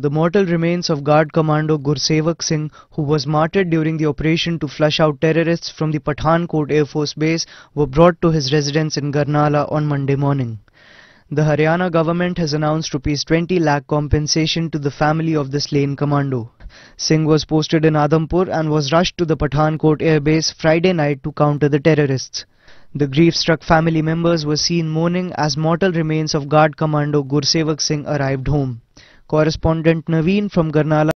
The mortal remains of Guard Commando Gursevak Singh, who was martyred during the operation to flush out terrorists from the Court Air Force Base, were brought to his residence in Garnala on Monday morning. The Haryana government has announced Rs 20 lakh compensation to the family of the slain commando. Singh was posted in Adampur and was rushed to the Court Air Base Friday night to counter the terrorists. The grief-struck family members were seen mourning as mortal remains of Guard Commando Gursevak Singh arrived home. Correspondent Naveen from Garnala